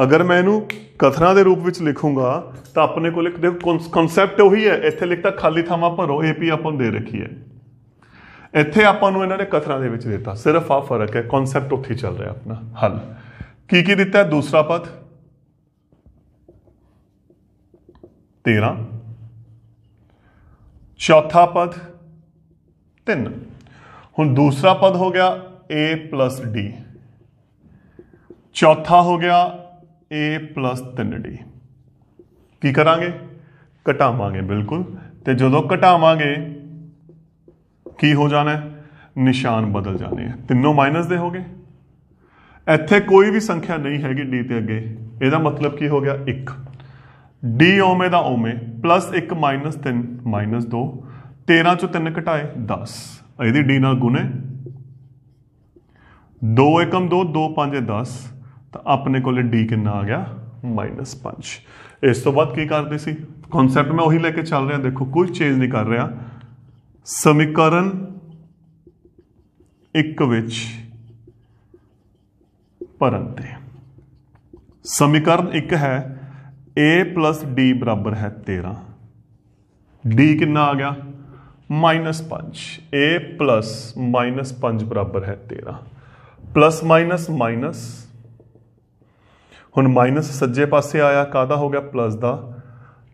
ਅਗਰ ਮੈਂ ਇਹਨੂੰ ਕਥਨਾ ਦੇ ਰੂਪ ਵਿੱਚ ਲਿਖੂੰਗਾ ਤਾਂ ਆਪਣੇ ਕੋਲ ਇੱਕ ਦੇਖੋ ਕਨਸੈਪਟ ਉਹੀ ਹੈ ਇੱਥੇ ਲਿਖਤਾ ਖਾਲੀ ਥਾਵਾਂ ਭਰੋ ਏਪੀ ਆਪਾਂ ਦੇ ਰੱਖੀ ਹੈ ਇੱਥੇ ਆਪਾਂ ਨੂੰ ਇਹਨਾਂ ਨੇ ਕਥਨਾ ਦੇ ਵਿੱਚ ਦਿੱਤਾ ਸਿਰਫ ਆ ਫਰਕ ਹੈ ਕਨਸੈਪਟ ਉੱਥੇ ਚੱਲ ਰਿਹਾ ਆਪਣਾ ਹੱਲ ਕੀ ਕੀ ਦਿੱਤਾ ਦੂਸਰਾ ਪਦ 13 चौथा पद तीन हूँ दूसरा पद हो गया ए प्लस डी चौथा हो गया ए प्लस तीन डी की करा घटावे बिल्कुल तो जो घटावे की हो जाना है निशान बदल जाने हैं तीनों माइनस दे हो गए इतने कोई भी संख्या नहीं हैगी डी अगे ਅੱਗੇ मतलब की हो गया एक d ਓਮੇ ਦਾ ਓਮੇ ਪਲੱਸ 1 ਮਾਈਨਸ 3 ਮਾਈਨਸ 2 13 ਚੋਂ 3 ਘਟਾਏ 10 ਇਹਦੀ d ਨਾਲ ਗੁਣੇ 2 ਏਕਮ 2 2 5 10 ਤਾਂ ਆਪਣੇ ਕੋਲੇ d ਕਿੰਨਾ ਆ ਗਿਆ -5 ਇਸ ਤੋਂ ਬਾਅਦ ਕੀ ਕਰਦੇ ਸੀ ਕਨਸੈਪਟ ਮੈਂ ਉਹੀ ਲੈ ਕੇ ਚੱਲ ਰਿਹਾ ਦੇਖੋ ਕੋਈ ਚੇਂਜ ਨਹੀਂ ਕਰ ਰਿਹਾ ਸਮੀਕਰਨ 1 ਵਿੱਚ ਪਰੰਤੇ ਸਮੀਕਰਨ 1 ਹੈ a d ਬਰਾਬਰ ਹੈ 13 d ਕਿੰਨਾ ਆ ਗਿਆ -5 a 5 ਬਰਾਬਰ ਹੈ 13 ਪਲੱਸ ਮਾਈਨਸ ਮਾਈਨਸ ਹੁਣ ਮਾਈਨਸ ਸੱਜੇ ਪਾਸੇ ਆਇਆ ਕਾਹਦਾ ਹੋ ਗਿਆ ਪਲੱਸ ਦਾ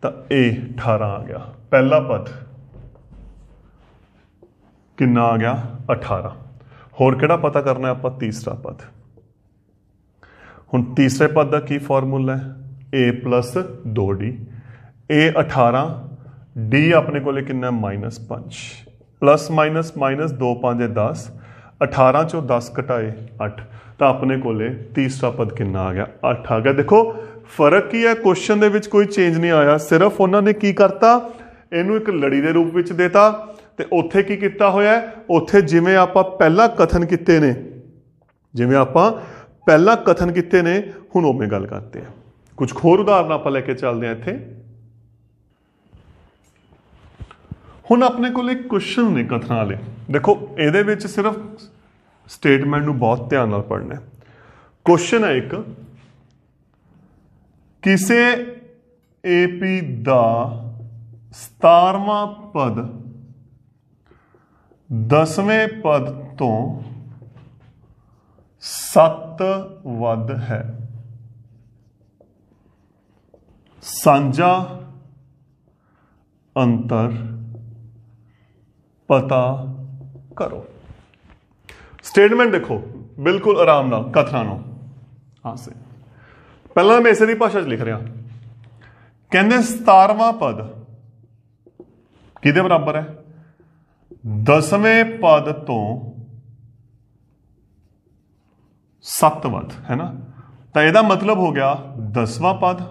ਤਾਂ a 18 ਆ ਗਿਆ ਪਹਿਲਾ ਪਦ ਕਿੰਨਾ ਆ ਗਿਆ 18 ਹੋਰ ਕਿਹੜਾ ਪਤਾ ਕਰਨਾ ਆਪਾਂ ਤੀਸਰਾ ਪਦ ਹੁਣ ਤੀਸਰੇ ਪਦ ਦਾ ਕੀ ਫਾਰਮੂਲਾ ਹੈ a+2d a 18 d ਆਪਣੇ ਕੋਲੇ ਕਿੰਨਾ -5 ਪਲੱਸ ਮਾਈਨਸ ਮਾਈਨਸ 2 5 10 18 ਚੋਂ 10 ਘਟਾਏ 8 ਤਾਂ ਆਪਣੇ ਕੋਲੇ ਤੀਸਰਾ ਪਦ ਕਿੰਨਾ ਆ ਗਿਆ 8 ਆ ਗਿਆ ਦੇਖੋ ਫਰਕ ਕੀ ਹੈ ਕੁਐਸਚਨ ਦੇ ਵਿੱਚ ਕੋਈ ਚੇਂਜ ਨਹੀਂ ਆਇਆ ਸਿਰਫ ਉਹਨਾਂ ਨੇ ਕੀ ਕਰਤਾ ਇਹਨੂੰ ਇੱਕ ਲੜੀ ਦੇ ਰੂਪ ਵਿੱਚ ਦੇਤਾ ਤੇ ਉੱਥੇ ਕੀ ਕੀਤਾ ਹੋਇਆ ਉੱਥੇ ਜਿਵੇਂ ਆਪਾਂ ਪਹਿਲਾਂ ਕਥਨ ਕੀਤੇ ਨੇ ਜਿਵੇਂ ਆਪਾਂ ਪਹਿਲਾਂ ਕਥਨ ਕੀਤੇ ਨੇ ਹੁਣ ਉਹਵੇਂ ਗੱਲ ਕਰਦੇ ਆ ਕੁਝ ਹੋਰ ਉਦਾਹਰਨਾਂ ਆਪਾਂ ਲੈ ਕੇ ਚੱਲਦੇ ਆ ਇੱਥੇ ਹੁਣ ਆਪਣੇ ਕੋਲ ਇੱਕ ਕੁਐਸਚਨ ਨੇ ਕਥਨਾ ਵਾਲੇ ਦੇਖੋ ਇਹਦੇ ਵਿੱਚ ਸਿਰਫ ਸਟੇਟਮੈਂਟ ਨੂੰ ਬਹੁਤ ਧਿਆਨ ਨਾਲ ਪੜ੍ਹਨਾ ਹੈ ਕੁਐਸਚਨ ਹੈ ਇੱਕ ਕਿਸੇ ਏਪੀ ਦਾ 17ਵਾਂ ਪਦ 10ਵੇਂ ਪਦ ਤੋਂ 7 ਵੱਧ ਹੈ सांझा अंतर पता करो स्टेटमेंट देखो बिल्कुल आराम ना कथरा नो हाँ से पहला मैं इसे भाषा च लिख रहा कतारव पद कि बराबर है दसवें पद तो सत्त है ना तो यह मतलब हो गया दसवां पद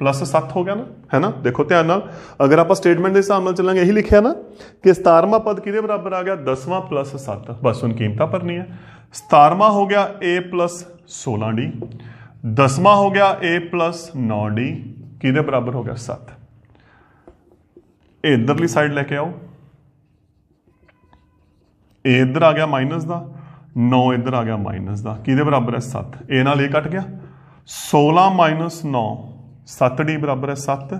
ਪਲੱਸ 7 ਹੋ ਗਿਆ ਨਾ ਹੈ ਨਾ ਦੇਖੋ ਧਿਆਨ ਨਾਲ ਅਗਰ ਆਪਾਂ ਸਟੇਟਮੈਂਟ ਦੇ ਹਿਸਾਬ ਨਾਲ ਚੱਲਾਂਗੇ ਇਹੀ ਲਿਖਿਆ ਨਾ ਕਿ 17ਵਾਂ ਪਦ ਕਿਹਦੇ ਬਰਾਬਰ ਆ ਗਿਆ 10ਵਾਂ ਪਲੱਸ 7 ਬਸ ਹੁਣ ਕੀਮਤਾਂ ਭਰਨੀ ਹੈ 17ਵਾਂ ਹੋ ਗਿਆ a 16d 10ਵਾਂ ਹੋ ਗਿਆ a 9d ਕਿਹਦੇ ਬਰਾਬਰ ਹੋ ਗਿਆ 7 ਇਹ ਇਧਰਲੀ ਸਾਈਡ ਲੈ ਕੇ ਆਓ a ਇਧਰ ਆ ਗਿਆ ਮਾਈਨਸ ਦਾ 9 ਇਧਰ ਆ ਗਿਆ ਮਾਈਨਸ ਦਾ ਕਿਹਦੇ ਬਰਾਬਰ ਹੈ 7 a ਨਾਲ ਇਹ ਕੱਟ ਗਿਆ 16 9 7d ਬਰਾਬਰ ਹੈ 7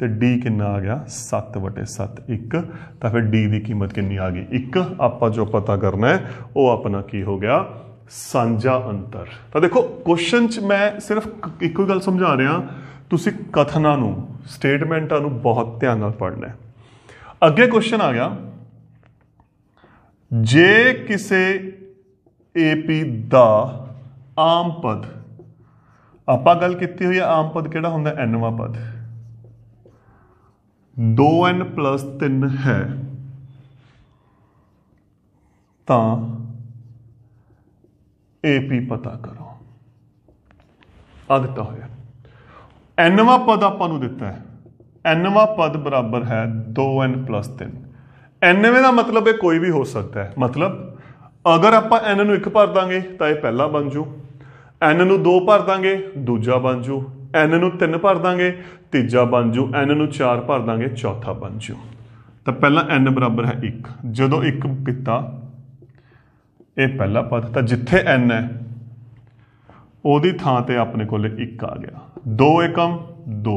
ਤੇ d ਕਿੰਨਾ ਆ ਗਿਆ 7 7 1 ਤਾਂ ਫਿਰ d ਦੀ ਕੀਮਤ ਕਿੰਨੀ ਆ ਗਈ 1 ਆਪਾਂ ਜੋ ਪਤਾ ਕਰਨਾ ਹੈ ਉਹ ਆਪਣਾ ਕੀ ਹੋ ਗਿਆ ਸਾਂਝਾ ਅੰਤਰ ਤਾਂ ਦੇਖੋ ਕੁਐਸਚਨ 'ਚ ਮੈਂ ਸਿਰਫ ਇੱਕੋ ਗੱਲ ਸਮਝਾ ਰਿਹਾ ਤੁਸੀਂ ਕਥਨਾਂ ਨੂੰ ਸਟੇਟਮੈਂਟਾਂ ਨੂੰ ਬਹੁਤ ਧਿਆਨ ਨਾਲ ਪੜ੍ਹਨਾ ਹੈ ਅੱਗੇ ਕੁਐਸਚਨ ਆ ਗਿਆ ਜੇ ਕਿਸੇ AP ਦਾ ਆਮ ਪਦ ਆਪਾਂ ਗੱਲ ਕੀਤੀ ਹੋਈ ਆ ਆਮ ਪਦ ਕਿਹੜਾ ਹੁੰਦਾ nਵਾਂ ਪਦ 2n 3 ਹੈ ਤਾਂ AP ਪਤਾ ਕਰੋ ਅਗਤਾ ਹੋਇਆ nਵਾਂ ਪਦ ਆਪਾਂ ਨੂੰ ਦਿੱਤਾ ਹੈ nਵਾਂ ਪਦ ਬਰਾਬਰ ਹੈ 2n 3 nਵੇਂ ਦਾ ਮਤਲਬ ਇਹ ਕੋਈ ਵੀ ਹੋ ਸਕਦਾ ਹੈ ਮਤਲਬ ਅਗਰ ਆਪਾਂ n ਨੂੰ 1 ਭਰ ਦਾਂਗੇ ਤਾਂ ਇਹ ਪਹਿਲਾ ਬਣ ਜੂ n ਨੂੰ 2 ਭਰ ਦਾਂਗੇ ਦੂਜਾ ਬਣ ਜੂ n ਨੂੰ 3 ਭਰ ਦਾਂਗੇ ਤੀਜਾ ਬਣ ਜੂ n ਨੂੰ 4 ਭਰ ਦਾਂਗੇ ਚੌਥਾ ਬਣ ਜੂ ਤਾਂ ਪਹਿਲਾਂ n ਬਰਾਬਰ ਹੈ 1 ਜਦੋਂ 1 ਕੀਤਾ ਇਹ ਪਹਿਲਾ ਪਦ ਤਾਂ ਜਿੱਥੇ n ਹੈ ਉਹਦੀ ਥਾਂ ਤੇ ਆਪਣੇ ਕੋਲ 1 ਆ ਗਿਆ 2 ਏਕਮ 2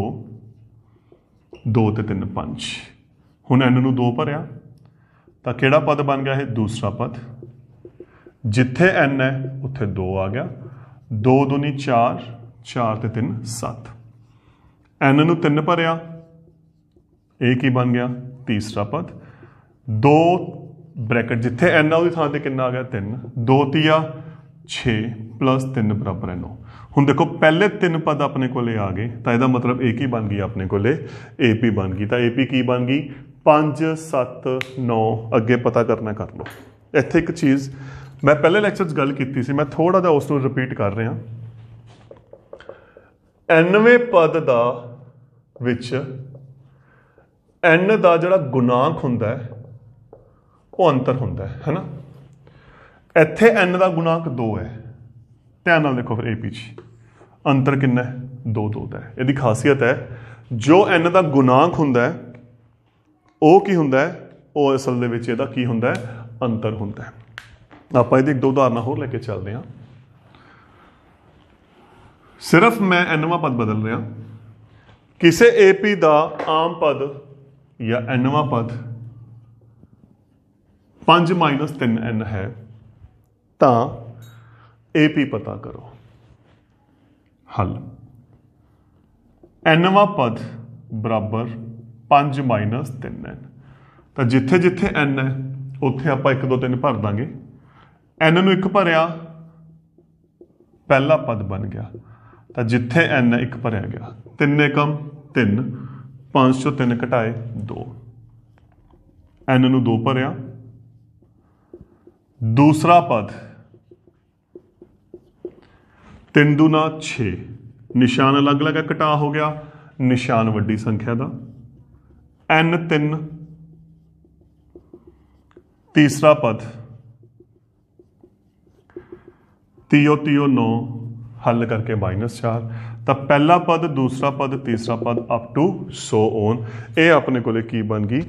2 ਤੇ 3 5 ਹੁਣ n ਨੂੰ 2 ਭਰਿਆ ਤਾਂ ਕਿਹੜਾ ਪਦ ਬਣ ਗਿਆ ਇਹ ਦੂਸਰਾ ਪਦ ਜਿੱਥੇ n ਹੈ ਉੱਥੇ 2 ਆ ਗਿਆ 2 2 4 4 ਤੇ 3 7 n ਨੂੰ 3 ਭਰਿਆ ਇਹ ਕੀ ਬਣ ਗਿਆ ਤੀਸਰਾ ਪਦ 2 ਬ੍ਰੈਕਟ ਜਿੱਥੇ n ਆ ਉਹਦੀ ਥਾਂ ਤੇ ਕਿੰਨਾ ਆ ਗਿਆ 3 2 3 6 3 ਬਰਾਬਰ ਹੈ 9 ਹੁਣ ਦੇਖੋ ਪਹਿਲੇ ਤਿੰਨ ਪਦ ਆਪਣੇ ਕੋਲੇ ਆ ਗਏ ਤਾਂ ਇਹਦਾ ਮਤਲਬ ਇਹ ਕੀ ਬਣ ਗਈ ਆਪਣੇ ਕੋਲੇ AP ਬਣ ਗਈ ਤਾਂ AP ਕੀ ਬਣ ਗਈ 5 7 9 ਅੱਗੇ ਪਤਾ ਕਰਨਾ ਕਰ ਲਓ ਇੱਥੇ ਇੱਕ ਚੀਜ਼ ਮੈਂ ਪਹਿਲੇ ਲੈਕਚਰ 'ਚ ਗੱਲ ਕੀਤੀ ਸੀ ਮੈਂ ਥੋੜਾ ਜਿਹਾ ਉਸ ਨੂੰ ਰਿਪੀਟ ਕਰ ਰਿਹਾ 90ਵੇਂ ਪਦ ਦਾ ਵਿੱਚ n ਦਾ ਜਿਹੜਾ ਗੁਣਾਂਕ ਹੁੰਦਾ ਹੈ ਉਹ ਅੰਤਰ ਹੁੰਦਾ ਹੈ ਹੈਨਾ ਇੱਥੇ n ਦਾ ਗੁਣਾਂਕ 2 ਹੈ ਧਿਆਨ ਨਾਲ ਦੇਖੋ ਫਿਰ ਏਪੀ ਪਿੱਛੇ ਅੰਤਰ ਕਿੰਨਾ ਹੈ 2 2 ਦਾ ਹੈ ਇਹਦੀ ਖਾਸੀਅਤ ਹੈ ਜੋ n ਦਾ ਗੁਣਾਂਕ ਹੁੰਦਾ ਹੈ ਉਹ ਕੀ ਹੁੰਦਾ ਹੈ ਉਹ ਅਸਲ ਦੇ ਵਿੱਚ ਇਹਦਾ ਕੀ ਹੁੰਦਾ ਹੈ ਅੰਤਰ ਹੁੰਦਾ ਹੈ ਆਪਾਂ ਇਹਦੀ ਇੱਕ ਦੋ ਉਦਾਹਰਨਾਂ ਹੋਰ ਲੈ ਕੇ ਚੱਲਦੇ ਹਾਂ ਸਿਰਫ ਮੈਂ ਐਨਵਾ ਪਦ ਬਦਲ ਰਿਹਾ ਕਿਸੇ ਏਪੀ ਦਾ ਆਮ ਪਦ ਜਾਂ ਐਨਵਾ ਪਦ 5 3n ਹੈ ਤਾਂ ਏਪੀ ਪਤਾ ਕਰੋ ਹੱਲ ਐਨਵਾ ਪਦ ਬਰਾਬਰ 5 3n ਤਾਂ ਜਿੱਥੇ ਜਿੱਥੇ n ਹੈ ਉੱਥੇ ਆਪਾਂ 1 2 3 ਭਰ ਦਾਂਗੇ ਐਨ ਨੂੰ ਇੱਕ ਭਰਿਆ ਪਹਿਲਾ ਪਦ ਬਣ ਗਿਆ ਤਾਂ ਜਿੱਥੇ ਐਨ ਇੱਕ ਭਰਿਆ ਗਿਆ 3 ਕਮ 3 500 ਚੋਂ 3 ਘਟਾਏ 2 ਐਨ ਨੂੰ 2 ਭਰਿਆ ਦੂਸਰਾ ਪਦ 3 ਦੁਨਾ 6 ਨਿਸ਼ਾਨ ਅਲੱਗ-ਅਲੱਗ ਹੈ ਘਟਾ ਹੋ ਗਿਆ ਨਿਸ਼ਾਨ ਵੱਡੀ ਸੰਖਿਆ ਦਾ n 3 ਤੀਸਰਾ ਪਦ ਤੀਓ ਤੀਓ 9 ਹੱਲ ਕਰਕੇ -4 ਤਾਂ ਪਹਿਲਾ ਪਦ ਦੂਸਰਾ ਪਦ ਤੀਸਰਾ ਪਦ ਅਪ ਟੂ ਸੋ ਓਨ ਇਹ ਆਪਣੇ ਕੋਲੇ ਕੀ ਬਣ ਗਈ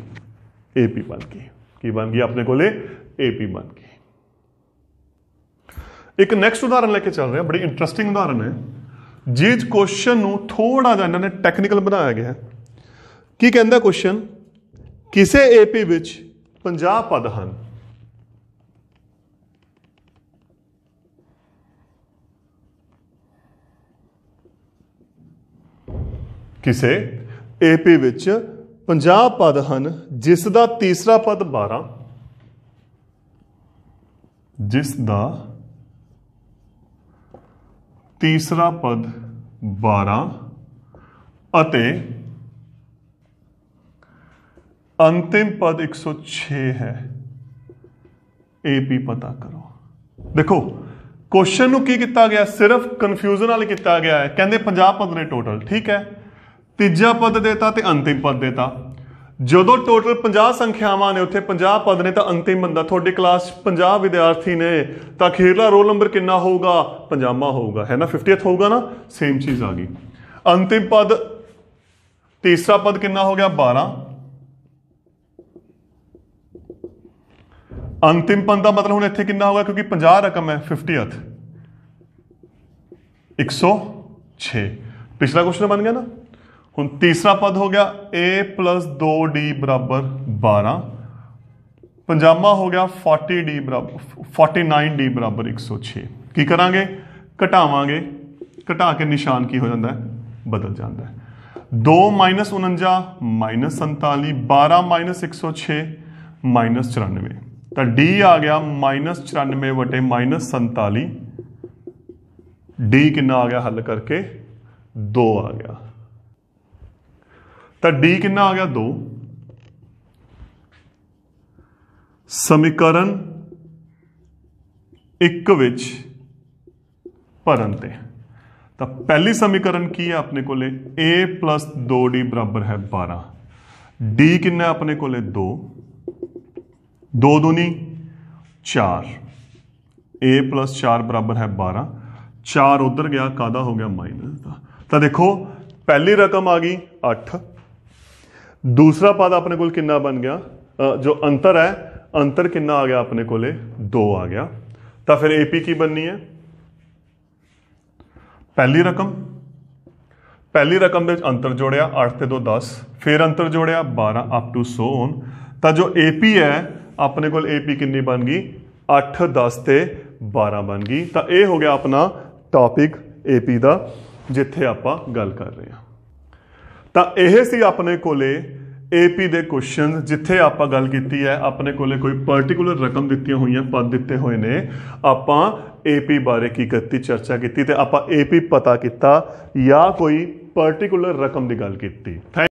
ਏਪੀ ਬਣ ਗਈ ਕੀ ਬਣ ਗਈ ਆਪਣੇ ਕੋਲੇ ਏਪੀ ਬਣ ਗਈ ਇੱਕ ਨੈਕਸਟ ਉਦਾਹਰਨ ਲੈ ਕੇ ਚੱਲ ਰਹੇ ਹਾਂ ਬੜੀ ਇੰਟਰਸਟਿੰਗ ਉਦਾਹਰਨ ਹੈ ਜਿਸ ਕੁਐਸਚਨ ਨੂੰ ਥੋੜਾ ਜਿਹਾ ਇਹਨਾਂ ਨੇ ਟੈਕਨੀਕਲ ਬਣਾਇਆ ਗਿਆ ਹੈ ਕੀ ਕਹਿੰਦਾ ਕੁਐਸਚਨ ਕਿਸੇ ਏਪੀ ਵਿੱਚ 50 ਪਦ ਹਨ ਕਿਸੇ ਏਪੀ ਵਿੱਚ 50 ਪਦ ਹਨ ਜਿਸ ਦਾ ਤੀਸਰਾ ਪਦ 12 ਜਿਸ ਦਾ ਤੀਸਰਾ ਪਦ 12 ਅਤੇ ਅੰਤਿਮ ਪਦ 106 ਹੈ ਏਪੀ ਪਤਾ ਕਰੋ ਦੇਖੋ ਕੁਐਸਚਨ ਨੂੰ ਕੀ ਕੀਤਾ ਗਿਆ ਸਿਰਫ ਕਨਫਿਊਜ਼ਨ ਵਾਲੇ ਕੀਤਾ ਗਿਆ ਹੈ ਕਹਿੰਦੇ 50 ਪਦ ਨੇ ਟੋਟਲ ਠੀਕ ਹੈ ਤੀਜਾ ਪਦ ਦੇਤਾ ਤੇ ਅੰਤਿਮ ਪਦ ਦੇਤਾ ਜਦੋਂ ਟੋਟਲ 50 ਸੰਖਿਆਵਾਂ ਨੇ ਉੱਥੇ 50 ਪਦ ਨੇ ਤਾਂ ਅੰਤਿਮ ਬੰਦਾ ਤੁਹਾਡੀ ਕਲਾਸ 50 ਵਿਦਿਆਰਥੀ ਨੇ ਤਾਂ ਖੇਰਲਾ ਰੋਲ ਨੰਬਰ ਕਿੰਨਾ ਹੋਊਗਾ 50ਵਾਂ ਹੋਊਗਾ ਹੈ ਨਾ 50th ਹੋਊਗਾ ਨਾ ਸੇਮ ਚੀਜ਼ ਆ ਗਈ ਅੰਤਿਮ ਪਦ ਤੀਸਰਾ ਪਦ ਕਿੰਨਾ ਹੋ ਗਿਆ 12 ਅੰਤਿਮ ਪਦ ਦਾ ਮਤਲਬ ਹੁਣ ਇੱਥੇ ਕਿੰਨਾ ਹੋਗਾ ਕਿਉਂਕਿ 50 ਰਕਮ ਹੈ 50th 106 ਪਿਛਲਾ ਕੁਐਸਚਨ ਬਣ ਗਿਆ ਨਾ ਹੁਣ ਤੀਸਰਾ ਪਦ ਹੋ ਗਿਆ a 2d 12 ਪੰਜਾਮਾ ਹੋ ਗਿਆ 40d 49d 106 ਕੀ ਕਰਾਂਗੇ ਘਟਾਵਾਂਗੇ ਘਟਾ ਕੇ ਨਿਸ਼ਾਨ ਕੀ ਹੋ ਜਾਂਦਾ ਹੈ ਬਦਲ ਜਾਂਦਾ ਹੈ 2 49 47 12 106 94 ਤਾਂ d ਆ ਗਿਆ -94 ਵਟੇ -47 d ਕਿੰਨਾ ਆ ਗਿਆ ਹੱਲ ਕਰਕੇ 2 ਆ ਗਿਆ ਤਾਂ d ਕਿੰਨਾ ਆ ਗਿਆ 2 ਸਮੀਕਰਨ 1 ਵਿੱਚ ਭਰਨ ਤੇ ਤਾਂ ਪਹਿਲੀ ਸਮੀਕਰਨ ਕੀ ਹੈ ਆਪਣੇ ਕੋਲੇ a 2d 12 d ਕਿੰਨਾ ਆਪਣੇ ਕੋਲੇ 2 2 ਦੂਣੀ 4 a 4 ਬਰਾਬਰ ਹੈ 12 4 ਉਧਰ ਗਿਆ ਕਾਦਾ ਹੋ ਗਿਆ ਮਾਈਨਸ ਦਾ ਤਾਂ ਦੇਖੋ ਪਹਿਲੀ ਰਕਮ ਆ ਗਈ 8 ਦੂਸਰਾ ਪਦ ਆਪਣੇ ਕੋਲ ਕਿੰਨਾ ਬਣ ਗਿਆ ਜੋ ਅੰਤਰ ਹੈ ਅੰਤਰ ਕਿੰਨਾ ਆ ਗਿਆ ਆਪਣੇ ਕੋਲੇ 2 ਆ ਗਿਆ ਤਾਂ ਫਿਰ AP ਕੀ ਬਣਨੀ ਹੈ ਪਹਿਲੀ ਰਕਮ ਪਹਿਲੀ ਰਕਮ ਵਿੱਚ ਅੰਤਰ ਜੋੜਿਆ 8 ਤੇ 2 10 ਫਿਰ ਅੰਤਰ ਜੋੜਿਆ 12 ਅਪ ਟੂ 100 ਤਾਂ ਜੋ AP ਹੈ ਆਪਣੇ ਕੋਲ AP ਕਿੰਨੀ ਬਣ ਗਈ 8 10 ਤੇ 12 ਬਣ ਗਈ ਤਾਂ ਇਹ ਹੋ ਗਿਆ ਆਪਣਾ ਟਾਪਿਕ AP ਦਾ ਜਿੱਥੇ ਆਪਾਂ ਗੱਲ ਕਰ ਰਹੇ ਹਾਂ ਤਾਂ ਇਹ ਸੀ ਆਪਣੇ ਕੋਲੇ ਏਪੀ ਦੇ ਕੁਐਸਚਨ ਜਿੱਥੇ ਆਪਾਂ ਗੱਲ ਕੀਤੀ ਹੈ ਆਪਣੇ ਕੋਲੇ ਕੋਈ ਪਾਰਟਿਕੂਲਰ ਰਕਮ ਦਿੱਤੀਆਂ ਹੋਈਆਂ ਪਦ ਦਿੱਤੇ ਹੋਏ ਨੇ ਆਪਾਂ ਏਪੀ ਬਾਰੇ ਕੀ ਕੀਤੀ ਚਰਚਾ ਕੀਤੀ ਤੇ ਆਪਾਂ ਏਪੀ ਪਤਾ ਕੀਤਾ ਜਾਂ ਕੋਈ ਪਾਰਟਿਕੂਲਰ ਰਕਮ ਦੀ ਗੱਲ ਕੀਤੀ